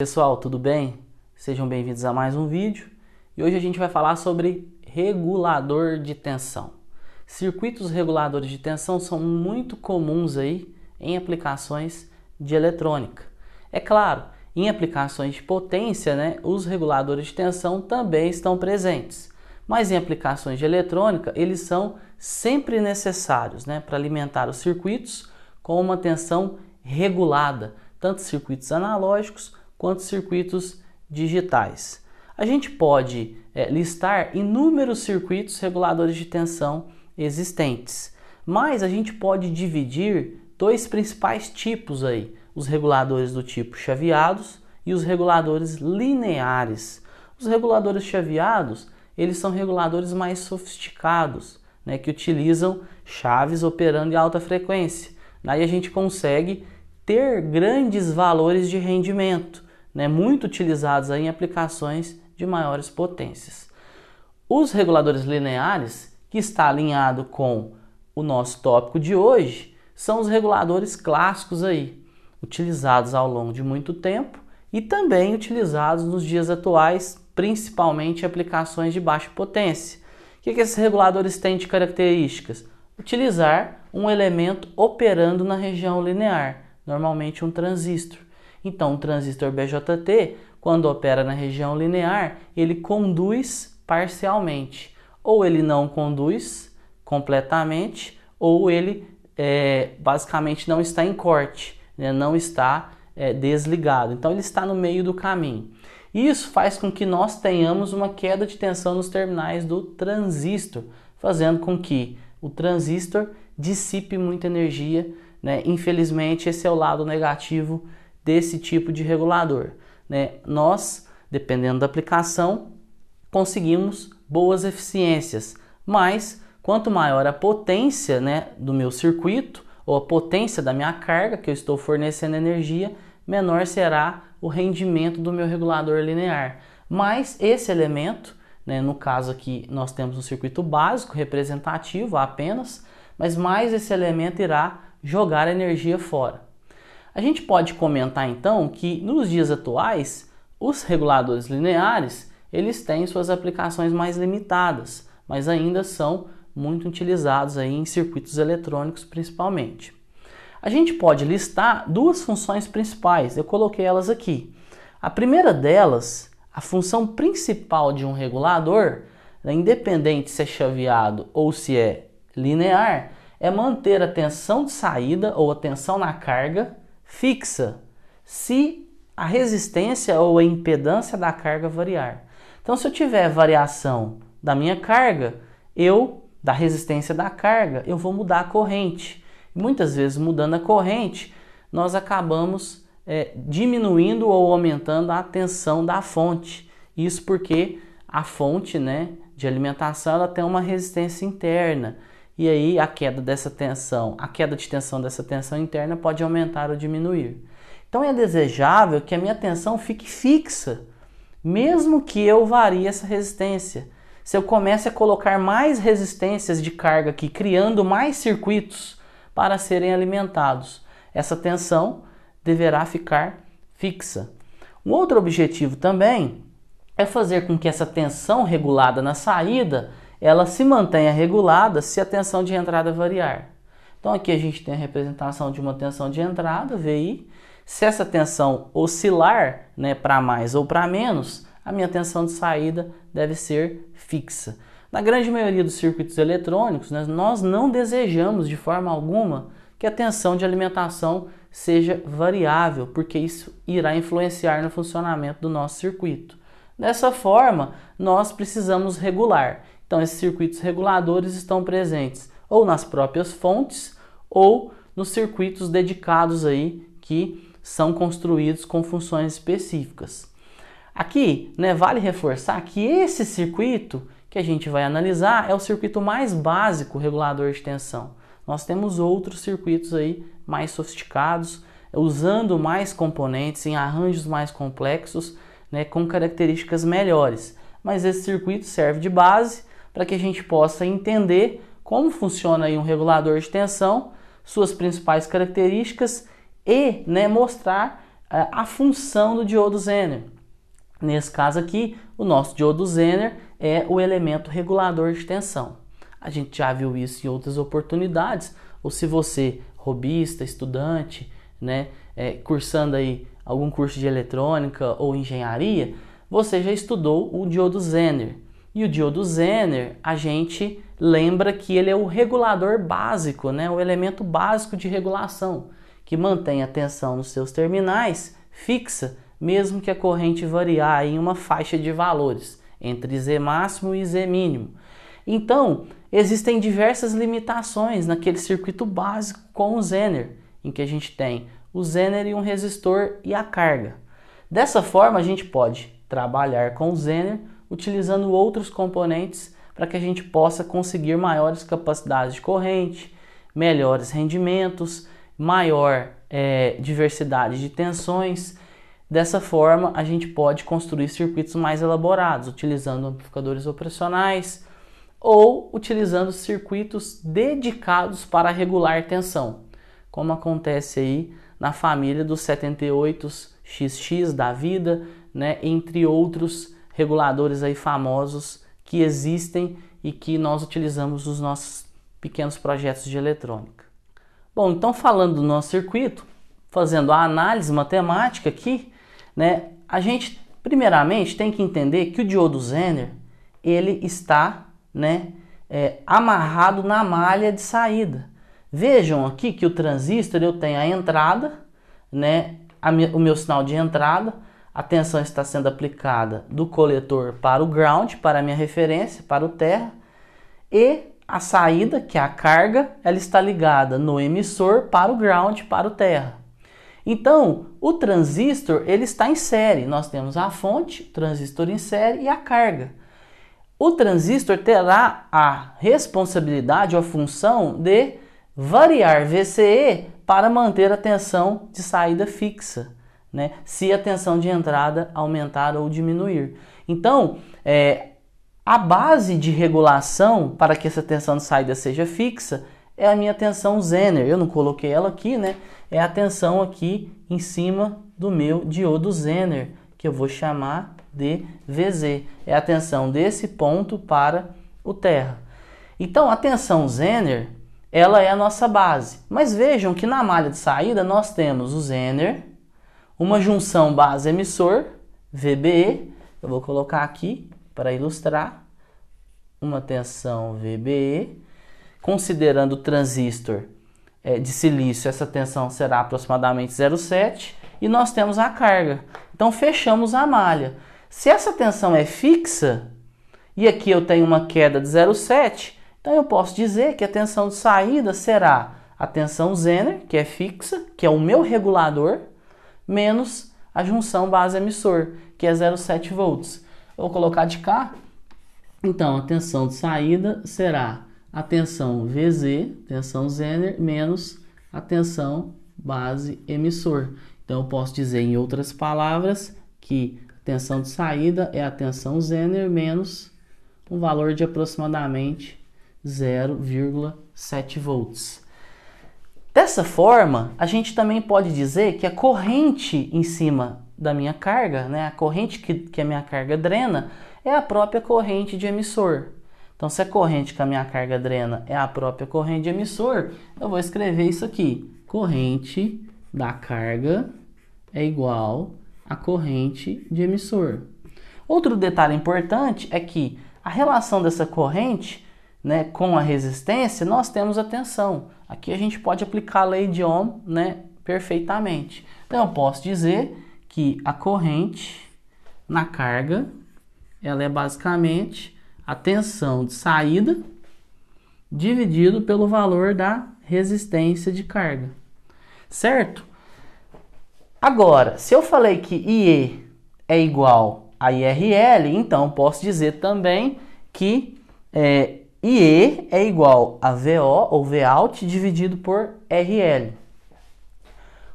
Pessoal, tudo bem? Sejam bem-vindos a mais um vídeo e hoje a gente vai falar sobre regulador de tensão. Circuitos reguladores de tensão são muito comuns aí em aplicações de eletrônica. É claro, em aplicações de potência, né, os reguladores de tensão também estão presentes, mas em aplicações de eletrônica eles são sempre necessários né, para alimentar os circuitos com uma tensão regulada, tanto circuitos analógicos quanto circuitos digitais. A gente pode é, listar inúmeros circuitos reguladores de tensão existentes, mas a gente pode dividir dois principais tipos aí: os reguladores do tipo chaveados e os reguladores lineares. Os reguladores chaveados, eles são reguladores mais sofisticados, né, que utilizam chaves operando em alta frequência. Daí a gente consegue ter grandes valores de rendimento né, muito utilizados em aplicações de maiores potências. Os reguladores lineares, que está alinhado com o nosso tópico de hoje, são os reguladores clássicos aí, utilizados ao longo de muito tempo e também utilizados nos dias atuais, principalmente em aplicações de baixa potência. O que, que esses reguladores têm de características? Utilizar um elemento operando na região linear, normalmente um transistor então, o transistor BJT, quando opera na região linear, ele conduz parcialmente. Ou ele não conduz completamente, ou ele é, basicamente não está em corte, né? não está é, desligado. Então, ele está no meio do caminho. Isso faz com que nós tenhamos uma queda de tensão nos terminais do transistor, fazendo com que o transistor dissipe muita energia. Né? Infelizmente, esse é o lado negativo desse tipo de regulador. Né? Nós, dependendo da aplicação, conseguimos boas eficiências, mas quanto maior a potência né, do meu circuito ou a potência da minha carga que eu estou fornecendo energia, menor será o rendimento do meu regulador linear. Mas esse elemento, né, no caso aqui nós temos um circuito básico representativo apenas, mas mais esse elemento irá jogar energia fora. A gente pode comentar então que nos dias atuais, os reguladores lineares, eles têm suas aplicações mais limitadas, mas ainda são muito utilizados aí em circuitos eletrônicos principalmente. A gente pode listar duas funções principais, eu coloquei elas aqui. A primeira delas, a função principal de um regulador, né, independente se é chaveado ou se é linear, é manter a tensão de saída ou a tensão na carga fixa se a resistência ou a impedância da carga variar. Então, se eu tiver variação da minha carga, eu da resistência da carga, eu vou mudar a corrente. Muitas vezes, mudando a corrente, nós acabamos é, diminuindo ou aumentando a tensão da fonte. Isso porque a fonte né, de alimentação ela tem uma resistência interna. E aí a queda dessa tensão, a queda de tensão dessa tensão interna pode aumentar ou diminuir. Então é desejável que a minha tensão fique fixa, mesmo que eu varie essa resistência. Se eu comece a colocar mais resistências de carga aqui, criando mais circuitos para serem alimentados, essa tensão deverá ficar fixa. Um outro objetivo também é fazer com que essa tensão regulada na saída ela se mantenha regulada se a tensão de entrada variar. Então aqui a gente tem a representação de uma tensão de entrada, VI. Se essa tensão oscilar né, para mais ou para menos, a minha tensão de saída deve ser fixa. Na grande maioria dos circuitos eletrônicos, né, nós não desejamos de forma alguma que a tensão de alimentação seja variável, porque isso irá influenciar no funcionamento do nosso circuito. Dessa forma, nós precisamos regular. Então, esses circuitos reguladores estão presentes ou nas próprias fontes ou nos circuitos dedicados aí que são construídos com funções específicas. Aqui, né, vale reforçar que esse circuito que a gente vai analisar é o circuito mais básico regulador de tensão. Nós temos outros circuitos aí mais sofisticados, usando mais componentes em arranjos mais complexos, né, com características melhores. Mas esse circuito serve de base para que a gente possa entender como funciona um regulador de tensão, suas principais características e né, mostrar uh, a função do diodo Zener. Nesse caso aqui, o nosso diodo Zener é o elemento regulador de tensão. A gente já viu isso em outras oportunidades, ou se você, robista, estudante, né, é, cursando aí algum curso de eletrônica ou engenharia, você já estudou o diodo Zener. E o diodo Zener, a gente lembra que ele é o regulador básico, né? o elemento básico de regulação, que mantém a tensão nos seus terminais fixa, mesmo que a corrente variar em uma faixa de valores, entre Z máximo e Z mínimo. Então, existem diversas limitações naquele circuito básico com o Zener, em que a gente tem o Zener e um resistor e a carga. Dessa forma, a gente pode trabalhar com o Zener utilizando outros componentes para que a gente possa conseguir maiores capacidades de corrente, melhores rendimentos, maior é, diversidade de tensões. Dessa forma, a gente pode construir circuitos mais elaborados, utilizando amplificadores operacionais ou utilizando circuitos dedicados para regular tensão, como acontece aí na família dos 78XX da vida, né, entre outros reguladores aí famosos que existem e que nós utilizamos nos nossos pequenos projetos de eletrônica. Bom, então falando do nosso circuito, fazendo a análise matemática aqui, né, a gente primeiramente tem que entender que o diodo Zener ele está né, é, amarrado na malha de saída. Vejam aqui que o transistor eu tenho a entrada, né, a, o meu sinal de entrada, a tensão está sendo aplicada do coletor para o ground, para a minha referência, para o terra, e a saída, que é a carga, ela está ligada no emissor para o ground, para o terra. Então, o transistor, ele está em série. Nós temos a fonte, transistor em série e a carga. O transistor terá a responsabilidade ou a função de variar VCE para manter a tensão de saída fixa né? se a tensão de entrada aumentar ou diminuir. Então, é, a base de regulação para que essa tensão de saída seja fixa é a minha tensão Zener. Eu não coloquei ela aqui, né? É a tensão aqui em cima do meu diodo Zener, que eu vou chamar de VZ. É a tensão desse ponto para o terra. Então, a tensão Zener, ela é a nossa base. Mas vejam que na malha de saída nós temos o Zener, uma junção base-emissor, VBE, eu vou colocar aqui para ilustrar, uma tensão VBE, considerando o transistor é, de silício, essa tensão será aproximadamente 0,7 e nós temos a carga. Então fechamos a malha. Se essa tensão é fixa e aqui eu tenho uma queda de 0,7, então eu posso dizer que a tensão de saída será a tensão Zener, que é fixa, que é o meu regulador, menos a junção base-emissor, que é 0,7 volts. Vou colocar de cá. Então, a tensão de saída será a tensão VZ, tensão Zener, menos a tensão base-emissor. Então, eu posso dizer, em outras palavras, que a tensão de saída é a tensão Zener menos um valor de aproximadamente 0,7 volts. Dessa forma, a gente também pode dizer que a corrente em cima da minha carga, né, a corrente que, que a minha carga drena, é a própria corrente de emissor. Então, se a corrente que a minha carga drena é a própria corrente de emissor, eu vou escrever isso aqui. Corrente da carga é igual à corrente de emissor. Outro detalhe importante é que a relação dessa corrente né, com a resistência, nós temos a tensão. Aqui a gente pode aplicar a lei de Ohm né, perfeitamente. Então eu posso dizer que a corrente na carga ela é basicamente a tensão de saída dividido pelo valor da resistência de carga. Certo? Agora, se eu falei que IE é igual a IRL, então posso dizer também que é, IE é igual a VO ou Vout dividido por RL.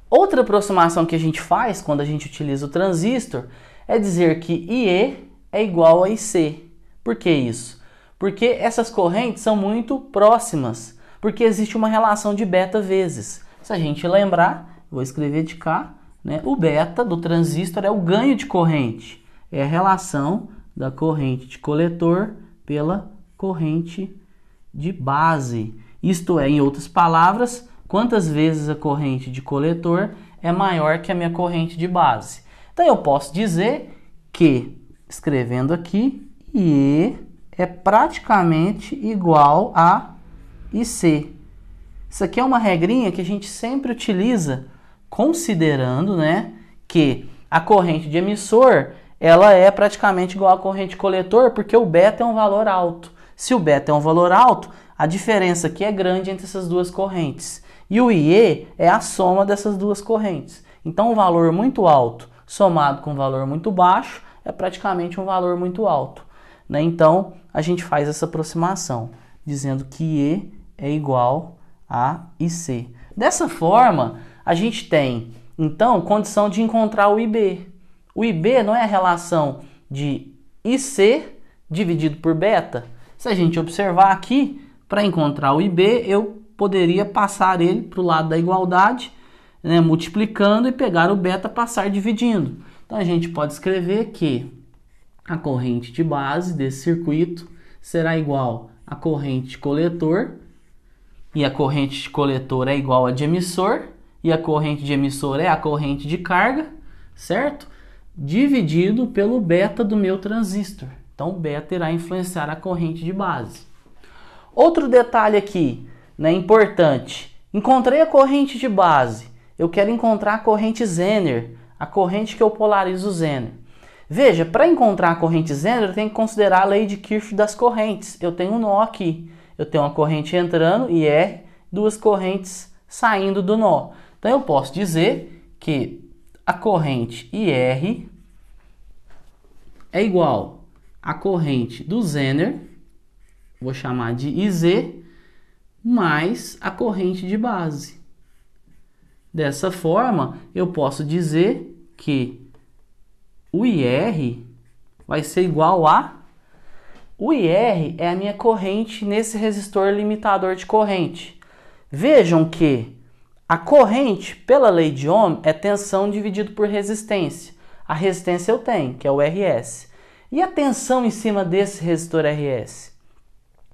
Outra aproximação que a gente faz quando a gente utiliza o transistor é dizer que IE é igual a IC. Por que isso? Porque essas correntes são muito próximas, porque existe uma relação de beta vezes. Se a gente lembrar, vou escrever de cá, né? o beta do transistor é o ganho de corrente, é a relação da corrente de coletor pela corrente de base. Isto é, em outras palavras, quantas vezes a corrente de coletor é maior que a minha corrente de base. Então eu posso dizer que, escrevendo aqui, E é praticamente igual a IC. Isso aqui é uma regrinha que a gente sempre utiliza considerando né, que a corrente de emissor ela é praticamente igual à corrente coletor porque o beta é um valor alto. Se o beta é um valor alto, a diferença aqui é grande entre essas duas correntes. E o IE é a soma dessas duas correntes. Então, um valor muito alto somado com um valor muito baixo é praticamente um valor muito alto. Né? Então, a gente faz essa aproximação, dizendo que IE é igual a IC. Dessa forma, a gente tem, então, condição de encontrar o IB. O IB não é a relação de IC dividido por beta, se a gente observar aqui, para encontrar o IB, eu poderia passar ele para o lado da igualdade, né, multiplicando e pegar o beta, passar dividindo. Então a gente pode escrever que a corrente de base desse circuito será igual à corrente de coletor, e a corrente de coletor é igual à de emissor, e a corrente de emissor é a corrente de carga, certo? Dividido pelo beta do meu transistor. Então, beta irá influenciar a corrente de base. Outro detalhe aqui, né, importante. Encontrei a corrente de base. Eu quero encontrar a corrente zener, a corrente que eu polarizo zener. Veja, para encontrar a corrente zener, eu tenho que considerar a lei de Kirchhoff das correntes. Eu tenho um nó aqui. Eu tenho uma corrente entrando e R, é duas correntes saindo do nó. Então, eu posso dizer que a corrente IR é igual a corrente do Zener, vou chamar de IZ, mais a corrente de base. Dessa forma, eu posso dizer que o IR vai ser igual a... O IR é a minha corrente nesse resistor limitador de corrente. Vejam que a corrente, pela lei de Ohm, é tensão dividido por resistência. A resistência eu tenho, que é o RS. E a tensão em cima desse resistor RS?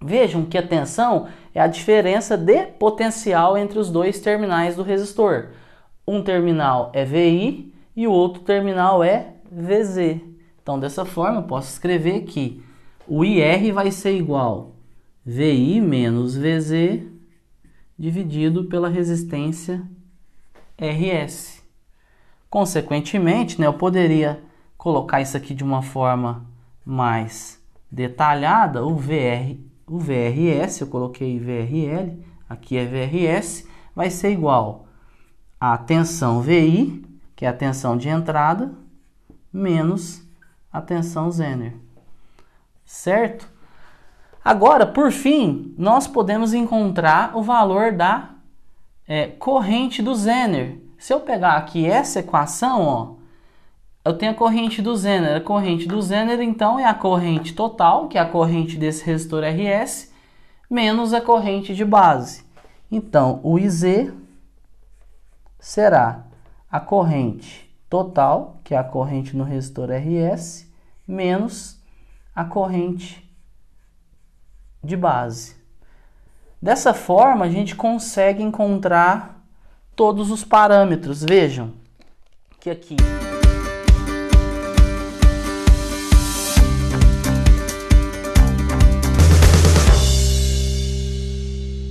Vejam que a tensão é a diferença de potencial entre os dois terminais do resistor. Um terminal é VI e o outro terminal é VZ. Então, dessa forma, eu posso escrever que o IR vai ser igual VI menos VZ dividido pela resistência RS. Consequentemente, né, eu poderia colocar isso aqui de uma forma mais detalhada, o, VR, o VRS, eu coloquei VRL, aqui é VRS, vai ser igual a tensão VI, que é a tensão de entrada, menos a tensão Zener. Certo? Agora, por fim, nós podemos encontrar o valor da é, corrente do Zener. Se eu pegar aqui essa equação, ó, eu tenho a corrente do Zener. A corrente do Zener, então, é a corrente total, que é a corrente desse resistor RS, menos a corrente de base. Então, o IZ será a corrente total, que é a corrente no resistor RS, menos a corrente de base. Dessa forma, a gente consegue encontrar todos os parâmetros. Vejam que aqui...